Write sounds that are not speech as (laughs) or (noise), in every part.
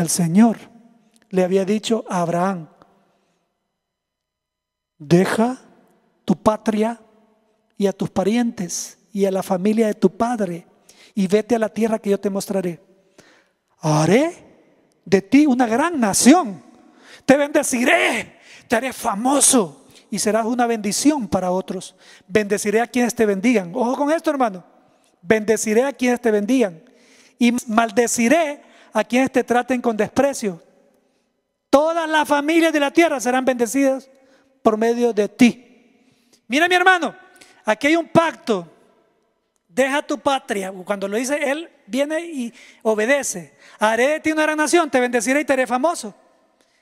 El Señor le había dicho a Abraham, deja tu patria y a tus parientes y a la familia de tu padre y vete a la tierra que yo te mostraré. Haré de ti una gran nación. Te bendeciré, te haré famoso y serás una bendición para otros. Bendeciré a quienes te bendigan. Ojo con esto, hermano. Bendeciré a quienes te bendigan y maldeciré a quienes te traten con desprecio. Todas las familias de la tierra serán bendecidas por medio de ti. Mira mi hermano, aquí hay un pacto. Deja tu patria. Cuando lo dice, él viene y obedece. Haré de ti una gran nación, te bendeciré y te haré famoso.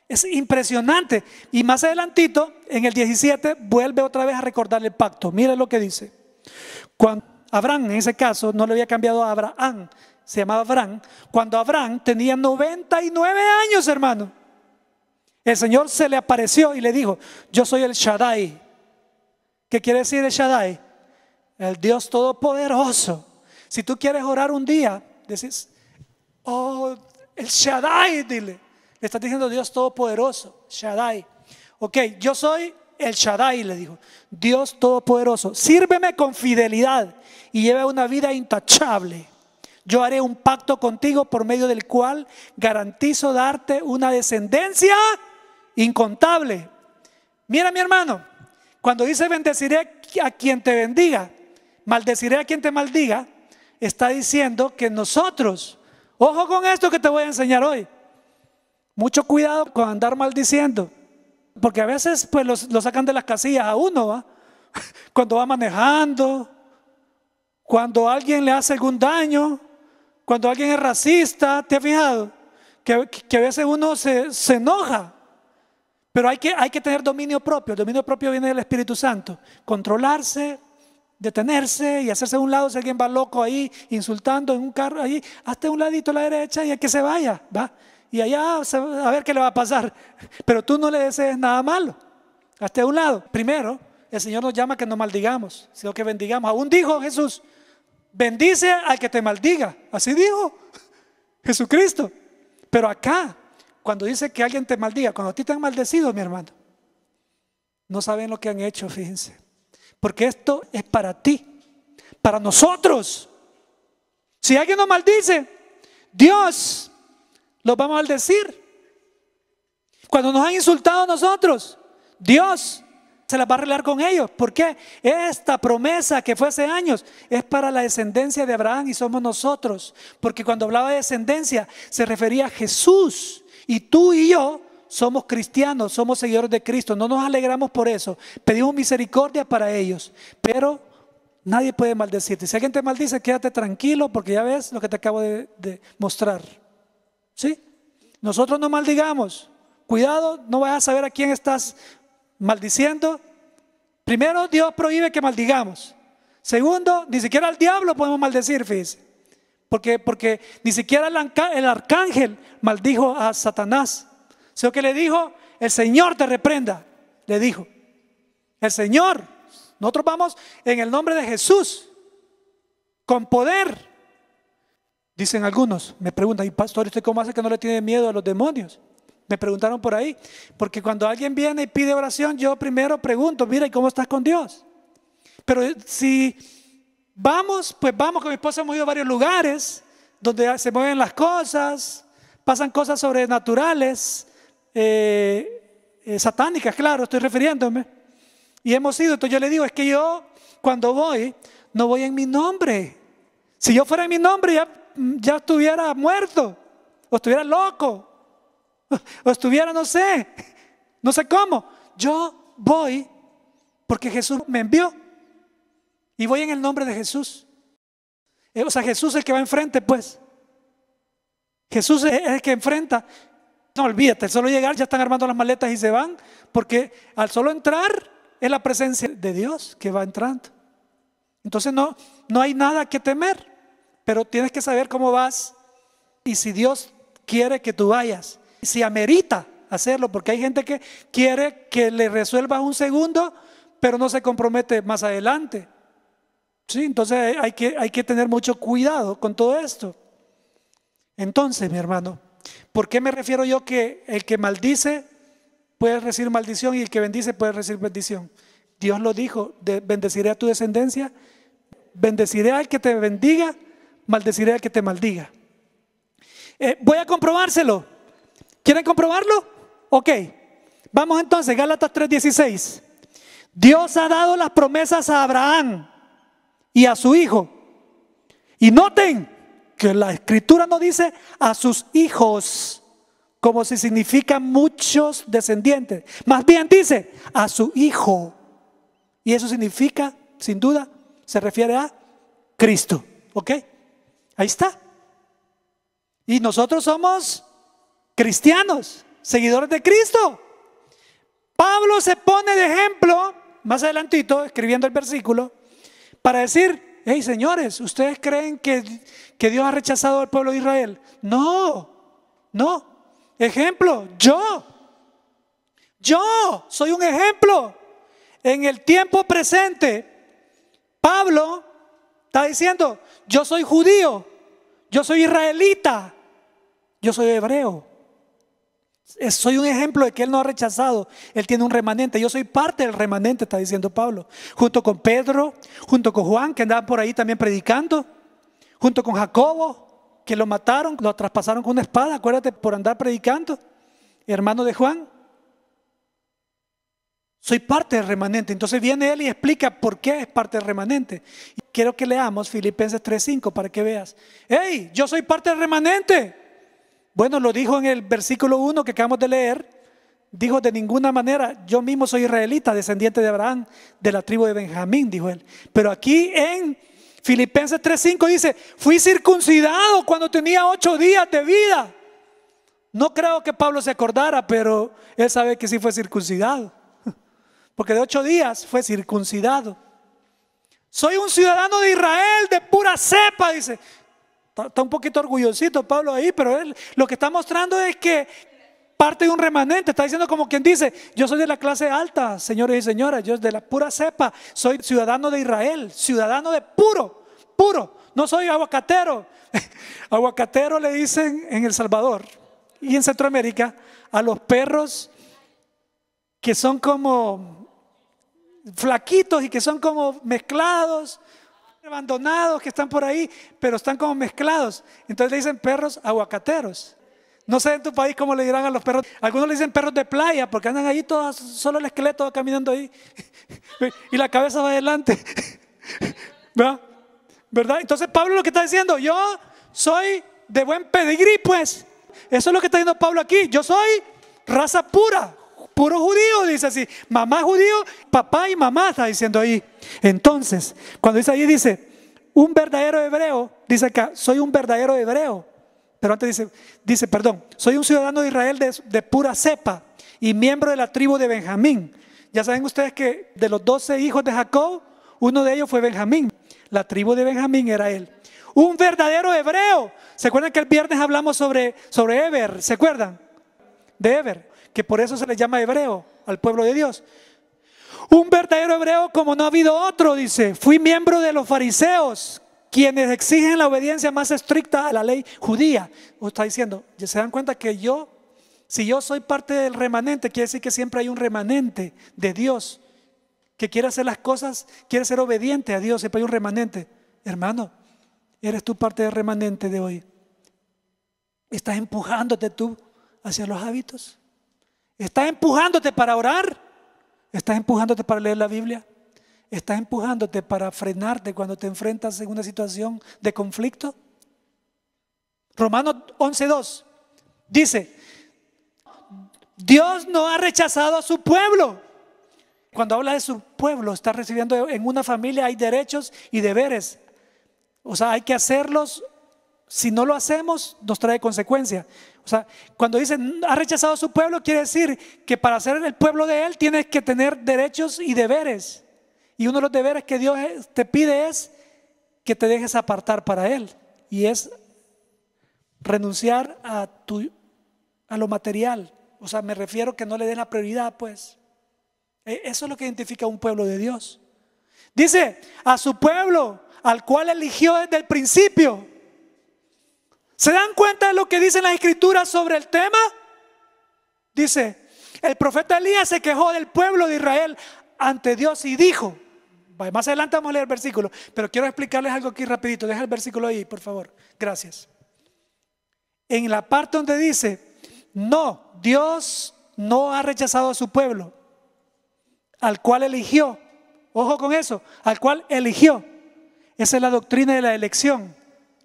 Es impresionante. Y más adelantito, en el 17, vuelve otra vez a recordar el pacto. Mira lo que dice. Cuando Abraham, en ese caso, no le había cambiado a Abraham, se llamaba Abraham, cuando Abraham tenía 99 años, hermano, el Señor se le apareció y le dijo, yo soy el Shaddai. ¿Qué quiere decir el Shaddai? El Dios Todopoderoso. Si tú quieres orar un día, decís, oh, el Shaddai, dile. Le estás diciendo Dios Todopoderoso, Shaddai. Ok, yo soy el Shaddai, le dijo, Dios Todopoderoso. Sírveme con fidelidad y lleva una vida intachable yo haré un pacto contigo por medio del cual garantizo darte una descendencia incontable. Mira mi hermano, cuando dice bendeciré a quien te bendiga, maldeciré a quien te maldiga, está diciendo que nosotros, ojo con esto que te voy a enseñar hoy, mucho cuidado con andar maldiciendo, porque a veces pues lo sacan de las casillas a uno, (laughs) cuando va manejando, cuando alguien le hace algún daño, cuando alguien es racista, ¿te has fijado? Que, que a veces uno se, se enoja. Pero hay que, hay que tener dominio propio. El dominio propio viene del Espíritu Santo. Controlarse, detenerse y hacerse a un lado si alguien va loco ahí, insultando en un carro ahí, hazte un ladito a la derecha y a que se vaya, ¿va? Y allá a ver qué le va a pasar. Pero tú no le desees nada malo. Hazte a un lado. Primero, el Señor nos llama que no maldigamos, sino que bendigamos. Aún dijo Jesús, bendice al que te maldiga. Así dijo (laughs) Jesucristo. Pero acá, cuando dice que alguien te maldiga, cuando a ti te han maldecido, mi hermano, no saben lo que han hecho, fíjense. Porque esto es para ti, para nosotros. Si alguien nos maldice, Dios los va a maldecir. Cuando nos han insultado a nosotros, Dios se las va a arreglar con ellos. ¿Por qué? Esta promesa que fue hace años es para la descendencia de Abraham y somos nosotros. Porque cuando hablaba de descendencia se refería a Jesús. Y tú y yo somos cristianos, somos seguidores de Cristo. No nos alegramos por eso. Pedimos misericordia para ellos. Pero nadie puede maldecirte. Si alguien te maldice, quédate tranquilo porque ya ves lo que te acabo de, mostrar. ¿Sí? Nosotros no maldigamos. Cuidado, no vas a saber a quién estás maldiciendo, primero Dios prohíbe que maldigamos. Segundo, ni siquiera al diablo podemos maldecir, fíjense. Porque, porque ni siquiera el arcángel maldijo a Satanás. Sino que le dijo, el Señor te reprenda. Le dijo, el Señor. Nosotros vamos en el nombre de Jesús, con poder. Dicen algunos, me preguntan, y pastor, ¿usted cómo hace que no le tiene miedo a los demonios? Me preguntaron por ahí, porque cuando alguien viene y pide oración, yo primero pregunto, mira, ¿y cómo estás con Dios? Pero eh, si vamos, pues vamos, con mi esposa hemos ido a varios lugares donde se mueven las cosas, pasan cosas sobrenaturales, eh, eh, satánicas, claro, estoy refiriéndome. Y hemos ido, entonces yo le digo, es que yo cuando voy, no voy en mi nombre. Si yo fuera en mi nombre, ya, ya estuviera muerto o estuviera loco o estuviera, no sé, no sé cómo. Yo voy porque Jesús me envió y voy en el nombre de Jesús. Eh, o sea, Jesús es el que va enfrente, pues. Jesús es el que enfrenta. No olvídate, solo llegar ya están armando las maletas y se van, porque al solo entrar es la presencia de Dios que va entrando. Entonces no, no hay nada que temer, pero tienes que saber cómo vas y si Dios quiere que tú vayas si amerita hacerlo, porque hay gente que quiere que le resuelva un segundo, pero no se compromete más adelante. Sí, entonces hay que, hay que tener mucho cuidado con todo esto. Entonces, mi hermano, ¿por qué me refiero yo que el que maldice puede recibir maldición y el que bendice puede recibir bendición? Dios lo dijo, bendeciré a tu descendencia, bendeciré al que te bendiga, maldeciré al que te maldiga. Eh, voy a comprobárselo. ¿Quieren comprobarlo? Ok. Vamos entonces, Gálatas 3:16. Dios ha dado las promesas a Abraham y a su hijo. Y noten que la escritura no dice a sus hijos, como si significa muchos descendientes. Más bien dice a su hijo. Y eso significa, sin duda, se refiere a Cristo. ¿Ok? Ahí está. Y nosotros somos cristianos, seguidores de Cristo. Pablo se pone de ejemplo, más adelantito, escribiendo el versículo, para decir, hey señores, ¿ustedes creen que, que Dios ha rechazado al pueblo de Israel? No, no. Ejemplo, yo, yo soy un ejemplo. En el tiempo presente, Pablo está diciendo, yo soy judío, yo soy israelita, yo soy hebreo. Soy un ejemplo de que Él no ha rechazado. Él tiene un remanente. Yo soy parte del remanente, está diciendo Pablo. Junto con Pedro, junto con Juan, que andaba por ahí también predicando. Junto con Jacobo, que lo mataron, lo traspasaron con una espada, acuérdate, por andar predicando. Hermano de Juan. Soy parte del remanente. Entonces viene Él y explica por qué es parte del remanente. Y quiero que leamos Filipenses 3.5 para que veas. ¡Ey! Yo soy parte del remanente. Bueno, lo dijo en el versículo 1 que acabamos de leer. Dijo, de ninguna manera, yo mismo soy israelita, descendiente de Abraham, de la tribu de Benjamín, dijo él. Pero aquí en Filipenses 3.5 dice, fui circuncidado cuando tenía ocho días de vida. No creo que Pablo se acordara, pero él sabe que sí fue circuncidado. (laughs) Porque de ocho días fue circuncidado. Soy un ciudadano de Israel de pura cepa, dice. Está un poquito orgullosito Pablo ahí, pero él lo que está mostrando es que parte de un remanente. Está diciendo como quien dice, yo soy de la clase alta, señores y señoras, yo de la pura cepa, soy ciudadano de Israel, ciudadano de puro, puro. No soy aguacatero. (laughs) aguacatero le dicen en El Salvador y en Centroamérica a los perros que son como flaquitos y que son como mezclados abandonados que están por ahí, pero están como mezclados. Entonces le dicen perros aguacateros. No sé en tu país cómo le dirán a los perros. Algunos le dicen perros de playa porque andan ahí todos, solo el esqueleto caminando ahí (laughs) y la cabeza va adelante. (laughs) ¿Verdad? Entonces Pablo lo que está diciendo, yo soy de buen pedigrí, pues. Eso es lo que está diciendo Pablo aquí. Yo soy raza pura. Puro judío, dice así. Mamá judío, papá y mamá está diciendo ahí. Entonces, cuando dice ahí, dice, un verdadero hebreo, dice acá, soy un verdadero hebreo. Pero antes dice, dice, perdón, soy un ciudadano de Israel de, pura cepa y miembro de la tribu de Benjamín. Ya saben ustedes que de los doce hijos de Jacob, uno de ellos fue Benjamín. La tribu de Benjamín era él. Un verdadero hebreo. ¿Se acuerdan que el viernes hablamos sobre, sobre Eber? ¿Se acuerdan? De Eber que por eso se le llama hebreo al pueblo de Dios. Un verdadero hebreo como no ha habido otro, dice, fui miembro de los fariseos, quienes exigen la obediencia más estricta a la ley judía. Usted está diciendo, se dan cuenta que yo, si yo soy parte del remanente, quiere decir que siempre hay un remanente de Dios que quiere hacer las cosas, quiere ser obediente a Dios, siempre hay un remanente. Hermano, eres tú parte del remanente de hoy. Estás empujándote tú hacia los hábitos. ¿Estás empujándote para orar? ¿Estás empujándote para leer la Biblia? ¿Estás empujándote para frenarte cuando te enfrentas en una situación de conflicto? Romanos 11.2 dice, Dios no ha rechazado a su pueblo. Cuando habla de su pueblo, está recibiendo en una familia hay derechos y deberes. O sea, hay que hacerlos si no lo hacemos, nos trae consecuencia. O sea, cuando dicen, ha rechazado a su pueblo, quiere decir que para ser el pueblo de él tienes que tener derechos y deberes. Y uno de los deberes que Dios te pide es que te dejes apartar para él. Y es renunciar a, tu, a lo material. O sea, me refiero que no le den la prioridad, pues. E, eso es lo que identifica a un pueblo de Dios. Dice, a su pueblo, al cual eligió desde el principio ¿Se dan cuenta de lo que dicen las escrituras sobre el tema? Dice, el profeta Elías se quejó del pueblo de Israel ante Dios y dijo, más adelante vamos a leer el versículo, pero quiero explicarles algo aquí rapidito, deja el versículo ahí, por favor, gracias. En la parte donde dice, no, Dios no ha rechazado a su pueblo, al cual eligió, ojo con eso, al cual eligió. Esa es la doctrina de la elección,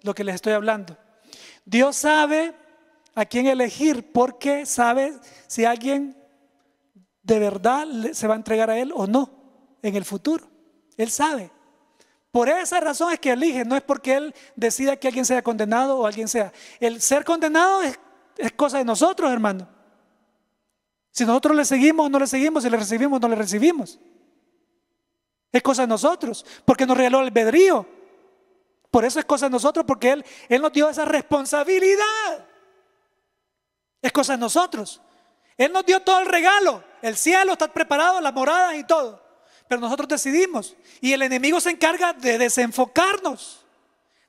lo que les estoy hablando. Dios sabe a quién elegir porque sabe si alguien de verdad se va a entregar a Él o no en el futuro. Él sabe. Por esa razón es que elige, no es porque Él decida que alguien sea condenado o alguien sea. El ser condenado es, es cosa de nosotros, hermano. Si nosotros le seguimos o no le seguimos, si le recibimos o no le recibimos. Es cosa de nosotros, porque nos regaló el albedrío. Por eso es cosa de nosotros, porque Él, Él nos dio esa responsabilidad. Es cosa de nosotros. Él nos dio todo el regalo. El cielo está preparado, las moradas y todo. Pero nosotros decidimos. Y el enemigo se encarga de desenfocarnos,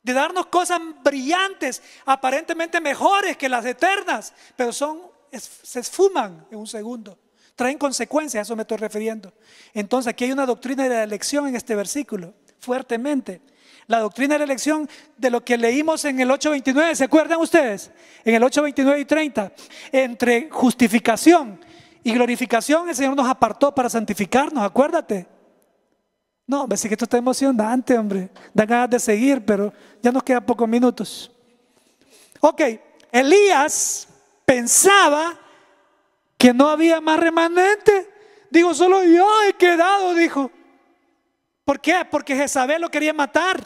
de darnos cosas brillantes, aparentemente mejores que las eternas, pero son, se esfuman en un segundo. Traen consecuencias, a eso me estoy refiriendo. Entonces aquí hay una doctrina de la elección en este versículo fuertemente. La doctrina de la elección de lo que leímos en el 8.29, ¿se acuerdan ustedes? En el 8.29 y 30. Entre justificación y glorificación el Señor nos apartó para santificarnos, acuérdate. No, ves que esto está emocionante, hombre. Da ganas de seguir, pero ya nos quedan pocos minutos. Ok, Elías pensaba que no había más remanente. Digo, solo yo he quedado, dijo. ¿Por qué? Porque Jezabel lo quería matar.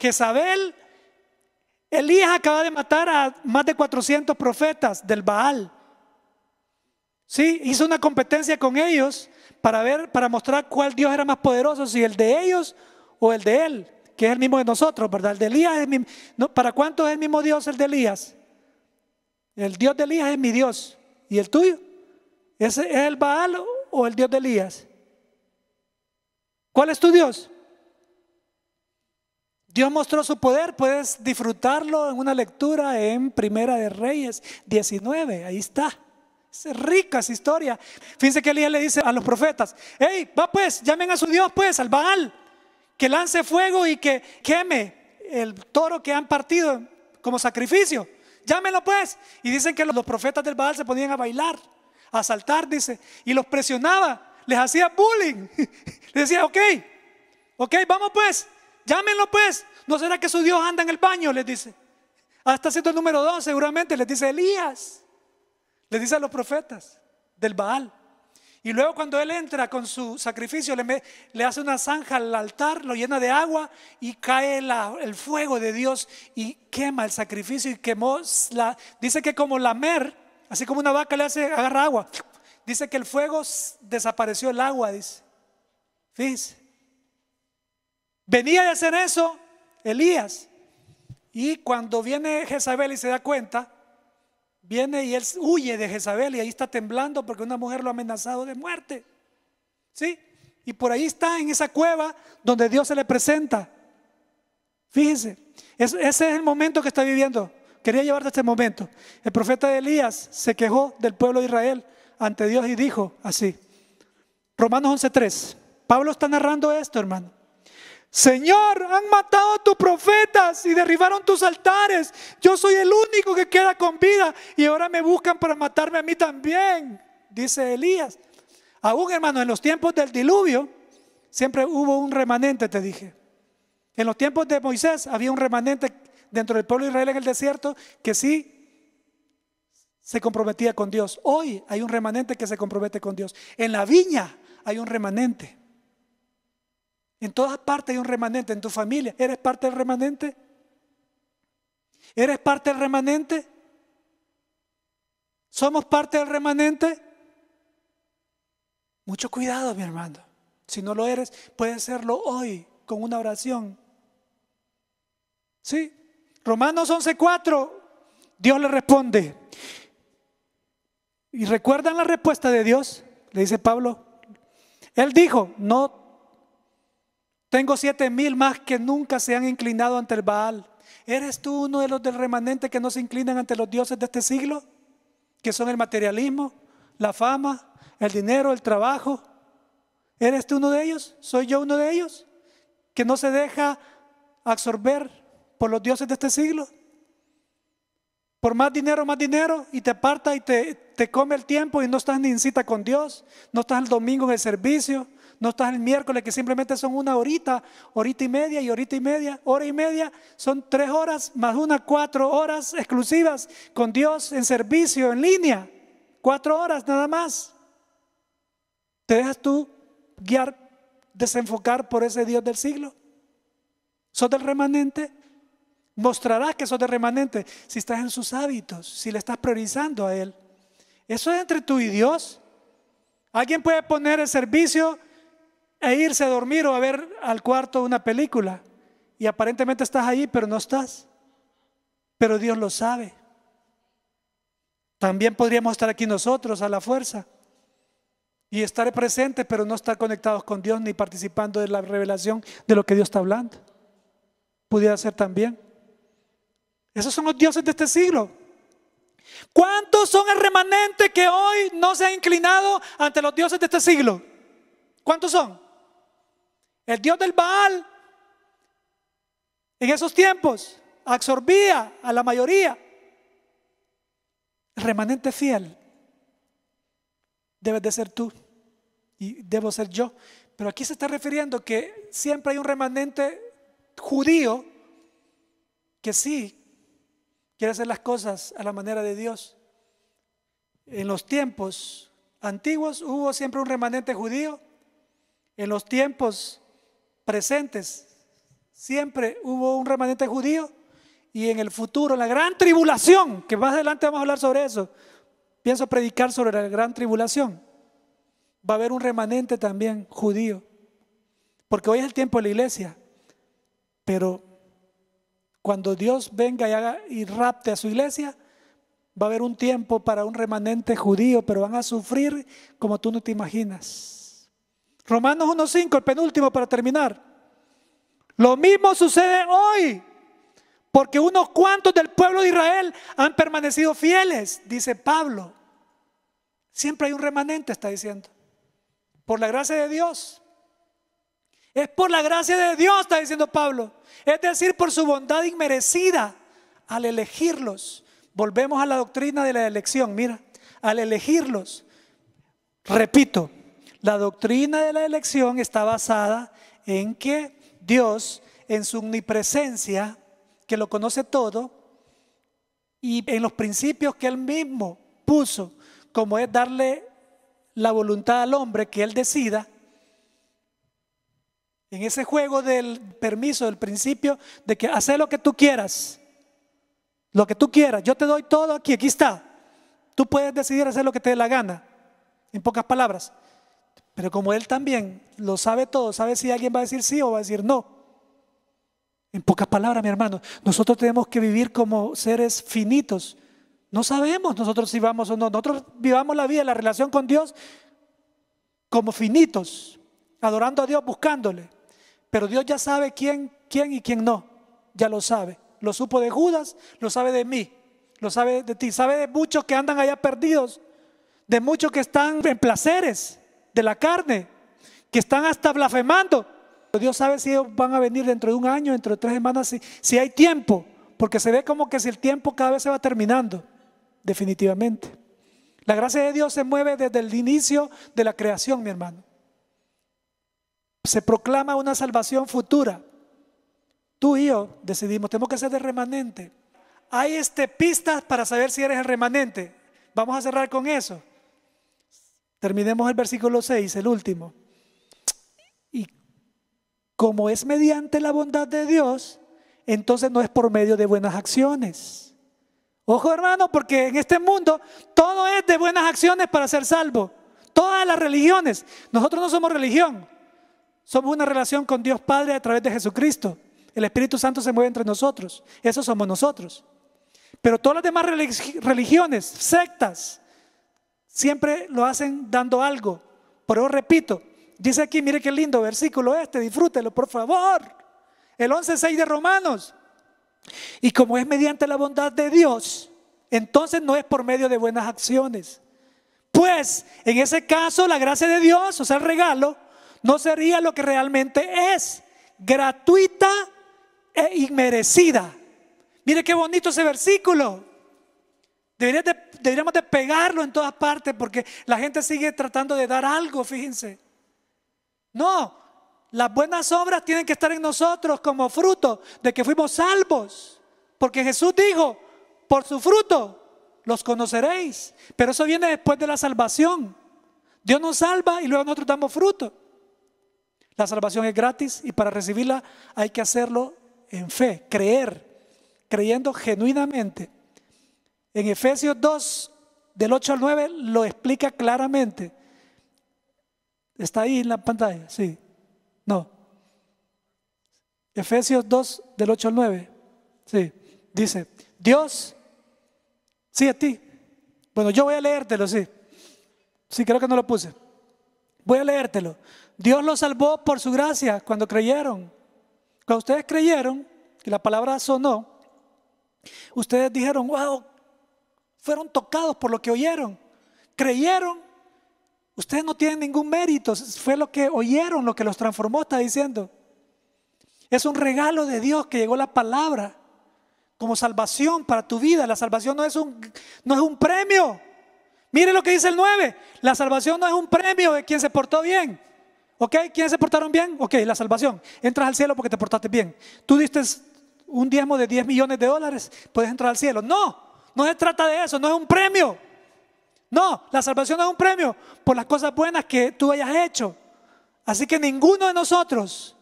Jezabel, Elías acaba de matar a más de 400 profetas del Baal. Sí, hizo una competencia con ellos para ver, para mostrar cuál Dios era más poderoso, si el de ellos o el de él, que es el mismo de nosotros, ¿verdad? El de Elías es mi, no, ¿Para cuánto es el mismo Dios el de Elías? El Dios de Elías es mi Dios. ¿Y el tuyo? ¿Es el Baal o el Dios de Elías? ¿Cuál es tu Dios? Dios mostró su poder, puedes disfrutarlo en una lectura en Primera de Reyes 19, ahí está. Es rica esa historia. Fíjense que Elías le dice a los profetas, hey, va pues, llamen a su Dios pues, al Baal, que lance fuego y que queme el toro que han partido como sacrificio. Llámenlo pues. Y dicen que los profetas del Baal se ponían a bailar, a saltar, dice, y los presionaba les hacía bullying. (laughs) Les decía, ok, ok, vamos pues, llámenlo pues. ¿No será que su Dios anda en el baño? Les dice. Ah, Hasta siendo el número dos, seguramente, les dice Elías. Les dice a los profetas del Baal. Y luego cuando él entra con su sacrificio, le, hace una zanja al altar, lo llena de agua y cae el fuego de Dios y quema el sacrificio y quemó, la, dice que como la mer así como una vaca le hace agarra agua Dice que el fuego desapareció el agua, dice. Fíjense. Venía de hacer eso Elías. Y cuando viene Jezabel y se da cuenta, viene y él huye de Jezabel y ahí está temblando porque una mujer lo ha amenazado de muerte. ¿Sí? Y por ahí está en esa cueva donde Dios se le presenta. Fíjense, ese es el momento que está viviendo. Quería llevarte este momento. El profeta Elías se quejó del pueblo de Israel ante Dios y dijo así. Romanos 11.3. Pablo está narrando esto, hermano. Señor, han matado a tus profetas y derribaron tus altares. Yo soy el único que queda con vida y ahora me buscan para matarme a mí también, dice Elías. Aún, hermano, en los tiempos del diluvio siempre hubo un remanente, te dije. En los tiempos de Moisés había un remanente dentro del pueblo de Israel en el desierto que sí se comprometía con Dios. Hoy hay un remanente que se compromete con Dios. En la viña hay un remanente. En todas partes hay un remanente. En tu familia, ¿eres parte del remanente? ¿Eres parte del remanente? ¿Somos parte del remanente? Mucho cuidado, mi hermano. Si no lo eres, puedes serlo hoy con una oración. Sí. Romanos 11:4, Dios le responde. ¿Y recuerdan la respuesta de Dios? Le dice Pablo. Él dijo, no tengo siete mil más que nunca se han inclinado ante el Baal. ¿Eres tú uno de los del remanente que no se inclinan ante los dioses de este siglo? Que son el materialismo, la fama, el dinero, el trabajo. ¿Eres tú uno de ellos? ¿Soy yo uno de ellos? Que no se deja absorber por los dioses de este siglo por más dinero, más dinero, y te parta y te, te come el tiempo y no estás ni en cita con Dios, no estás el domingo en el servicio, no estás el miércoles que simplemente son una horita, horita y media y horita y media, hora y media, son tres horas más una, cuatro horas exclusivas con Dios en servicio, en línea, cuatro horas nada más. ¿Te dejas tú guiar, desenfocar por ese Dios del siglo? ¿Sos del remanente? Mostrarás que sos de remanente si estás en sus hábitos, si le estás priorizando a Él. Eso es entre tú y Dios. Alguien puede poner el servicio e irse a dormir o a ver al cuarto una película. Y aparentemente estás ahí, pero no estás. Pero Dios lo sabe. También podríamos estar aquí nosotros a la fuerza y estar presente pero no estar conectados con Dios ni participando de la revelación de lo que Dios está hablando. Pudiera ser también. Esos son los dioses de este siglo. ¿Cuántos son el remanente que hoy no se ha inclinado ante los dioses de este siglo? ¿Cuántos son? El dios del Baal en esos tiempos absorbía a la mayoría. El remanente fiel debes de ser tú y debo ser yo. Pero aquí se está refiriendo que siempre hay un remanente judío que sí quiere hacer las cosas a la manera de Dios. En los tiempos antiguos hubo siempre un remanente judío. En los tiempos presentes siempre hubo un remanente judío. Y en el futuro, la gran tribulación, que más adelante vamos a hablar sobre eso, pienso predicar sobre la gran tribulación. Va a haber un remanente también judío. Porque hoy es el tiempo de la iglesia. Pero cuando Dios venga y, haga, y rapte a su iglesia, va a haber un tiempo para un remanente judío, pero van a sufrir como tú no te imaginas. Romanos 1.5, el penúltimo para terminar. Lo mismo sucede hoy, porque unos cuantos del pueblo de Israel han permanecido fieles, dice Pablo. Siempre hay un remanente, está diciendo. Por la gracia de Dios, es por la gracia de Dios, está diciendo Pablo. Es decir, por su bondad inmerecida al elegirlos. Volvemos a la doctrina de la elección, mira, al elegirlos. Repito, la doctrina de la elección está basada en que Dios, en su omnipresencia, que lo conoce todo, y en los principios que él mismo puso, como es darle la voluntad al hombre que él decida, en ese juego del permiso, del principio, de que hace lo que tú quieras. Lo que tú quieras. Yo te doy todo aquí, aquí está. Tú puedes decidir hacer lo que te dé la gana. En pocas palabras. Pero como Él también lo sabe todo, sabe si alguien va a decir sí o va a decir no. En pocas palabras, mi hermano, nosotros tenemos que vivir como seres finitos. No sabemos nosotros si vamos o no. Nosotros vivamos la vida, la relación con Dios, como finitos, adorando a Dios, buscándole. Pero Dios ya sabe quién, quién y quién no. Ya lo sabe. Lo supo de Judas, lo sabe de mí, lo sabe de ti. Sabe de muchos que andan allá perdidos, de muchos que están en placeres de la carne, que están hasta blasfemando. Pero Dios sabe si ellos van a venir dentro de un año, dentro de tres semanas, si hay tiempo, porque se ve como que si el tiempo cada vez se va terminando, definitivamente. La gracia de Dios se mueve desde el inicio de la creación, mi hermano se proclama una salvación futura. Tú y yo decidimos, tenemos que ser de remanente. Hay este, pistas para saber si eres el remanente. Vamos a cerrar con eso. Terminemos el versículo 6, el último. Y como es mediante la bondad de Dios, entonces no es por medio de buenas acciones. Ojo hermano, porque en este mundo todo es de buenas acciones para ser salvo. Todas las religiones. Nosotros no somos religión. Somos una relación con Dios Padre a través de Jesucristo. El Espíritu Santo se mueve entre nosotros. Eso somos nosotros. Pero todas las demás religiones, sectas, siempre lo hacen dando algo. Pero repito, dice aquí, mire qué lindo versículo este, disfrútelo por favor. El 11.6 de Romanos. Y como es mediante la bondad de Dios, entonces no es por medio de buenas acciones. Pues en ese caso la gracia de Dios, o sea, el regalo, no sería lo que realmente es, gratuita e inmerecida. Mire qué bonito ese versículo. Deberíamos de, pegarlo en todas partes porque la gente sigue tratando de dar algo, fíjense. No, las buenas obras tienen que estar en nosotros como fruto de que fuimos salvos. Porque Jesús dijo, por su fruto los conoceréis. Pero eso viene después de la salvación. Dios nos salva y luego nosotros damos fruto. La salvación es gratis y para recibirla hay que hacerlo en fe, creer, creyendo genuinamente. En Efesios 2, del 8 al 9, lo explica claramente. Está ahí en la pantalla, sí. No. Efesios 2, del 8 al 9. Sí. Dice, Dios, sí, a ti. Bueno, yo voy a leértelo, sí. Sí, creo que no lo puse. Voy a leértelo. Dios los salvó por su gracia cuando creyeron. Cuando ustedes creyeron, que la palabra sonó, ustedes dijeron, wow, fueron tocados por lo que oyeron. Creyeron. Ustedes no tienen ningún mérito. Fue lo que oyeron lo que los transformó, está diciendo. Es un regalo de Dios que llegó la palabra como salvación para tu vida. La salvación no es un, no es un premio. Mire lo que dice el 9. La salvación no es un premio de quien se portó bien. ¿Ok? ¿Quiénes se portaron bien? Ok, la salvación. Entras al cielo porque te portaste bien. Tú diste un diezmo de 10 millones de dólares, puedes entrar al cielo. No, no se trata de eso, no es un premio. No, la salvación es un premio por las cosas buenas que tú hayas hecho. Así que ninguno de nosotros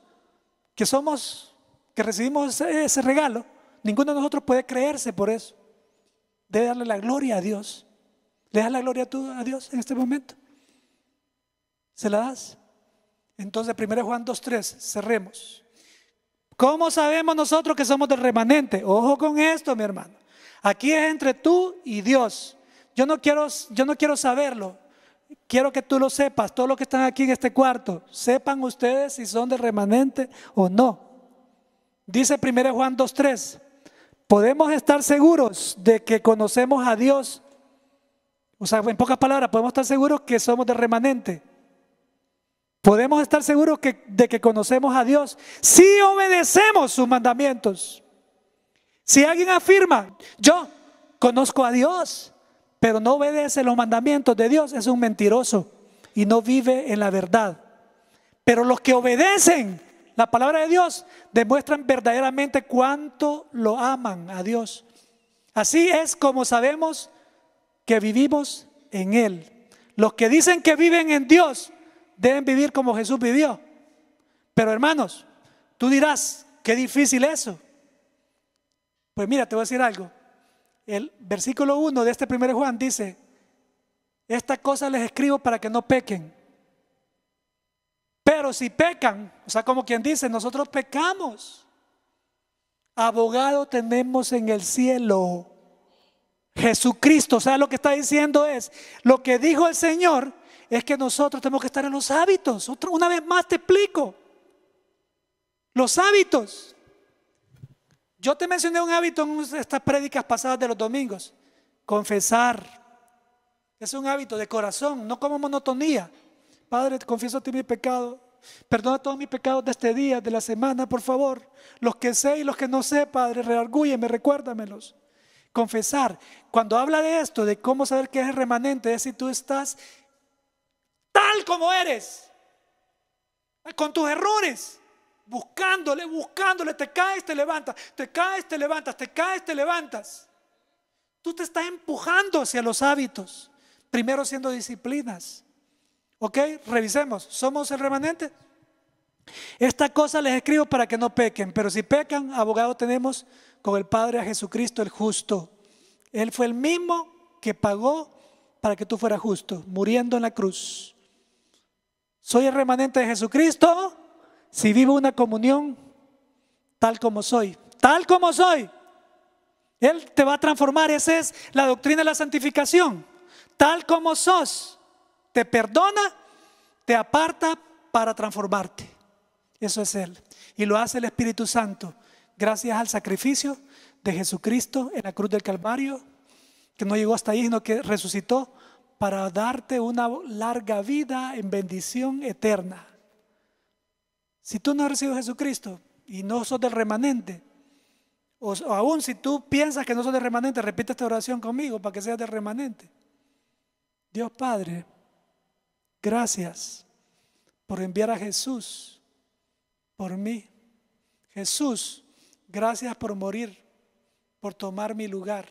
que somos, que recibimos ese, regalo, ninguno de nosotros puede creerse por eso. Debe darle la gloria a Dios. ¿Le das la gloria tú a Dios en este momento? ¿Se la das? Entonces, 1 Juan 2.3, cerremos. ¿Cómo sabemos nosotros que somos del remanente? Ojo con esto, mi hermano. Aquí es entre tú y Dios. Yo no quiero, yo no quiero saberlo. Quiero que tú lo sepas. Todos los que están aquí en este cuarto, sepan ustedes si son del remanente o no. Dice 1 Juan 2.3, podemos estar seguros de que conocemos a Dios. O sea, en pocas palabras, podemos estar seguros que somos del remanente. Podemos estar seguros de que conocemos a Dios si obedecemos sus mandamientos. Si alguien afirma, yo conozco a Dios, pero no obedece los mandamientos de Dios, es un mentiroso y no vive en la verdad. Pero los que obedecen la palabra de Dios demuestran verdaderamente cuánto lo aman a Dios. Así es como sabemos que vivimos en Él. Los que dicen que viven en Dios, deben vivir como Jesús vivió. Pero hermanos, tú dirás, qué difícil eso. Pues mira, te voy a decir algo. El versículo 1 de este primer Juan dice, esta cosa les escribo para que no pequen. Pero si pecan, o sea, como quien dice, nosotros pecamos. Abogado tenemos en el cielo. Jesucristo, o sea, lo que está diciendo es, lo que dijo el Señor, es que nosotros tenemos que estar en los hábitos. una vez más te explico. Los hábitos. Yo te mencioné un hábito en estas prédicas pasadas de los domingos. Confesar. Es un hábito de corazón, no como monotonía. Padre, confieso a ti mi pecado. Perdona todos mis pecados de este día, de la semana, por favor. Los que sé y los que no sé, Padre, reargúyeme, recuérdamelos confesar. Cuando habla de esto, de cómo saber que el remanente, es si tú estás tal como eres, con tus errores, buscándole, buscándole, te caes, te levantas, te caes, te levantas, te caes, te levantas. Tú te estás empujando hacia los hábitos, primero siendo disciplinas. ¿Ok? Revisemos, ¿somos el remanente? Esta cosa les escribo para que no pequen, pero si pecan, abogado tenemos con el Padre a Jesucristo el justo. Él fue el mismo que pagó para que tú fueras justo, muriendo en la cruz. ¿Soy el remanente de Jesucristo? Si vivo una comunión tal como soy, tal como soy. Él te va a transformar, esa es la doctrina de la santificación. Tal como sos, te perdona, te aparta para transformarte. Eso es Él. Y lo hace el Espíritu Santo gracias al sacrificio de Jesucristo en la cruz del Calvario, que no llegó hasta ahí, sino que resucitó para darte una larga vida en bendición eterna. Si tú no has recibido a Jesucristo y no sos del remanente, o, o aún si tú piensas que no sos del remanente, repite esta oración conmigo para que seas del remanente. Dios Padre, gracias por enviar a Jesús por mí. Jesús, gracias por morir, por tomar mi lugar.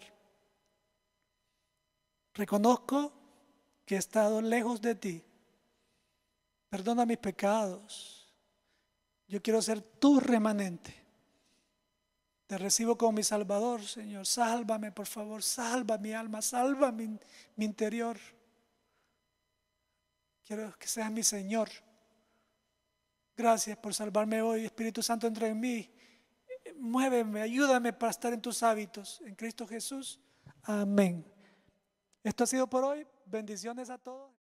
Reconozco que he estado lejos de ti. Perdona mis pecados. Yo quiero ser tu remanente. Te recibo como mi Salvador, Señor. Sálvame, por favor. Salva mi alma. Salva mi, interior. Quiero que seas mi Señor. Gracias por salvarme hoy. Espíritu Santo, entra en mí. Muéveme, ayúdame para estar en tus hábitos. En Cristo Jesús. Amén. Esto ha sido por hoy. Bendiciones a todos.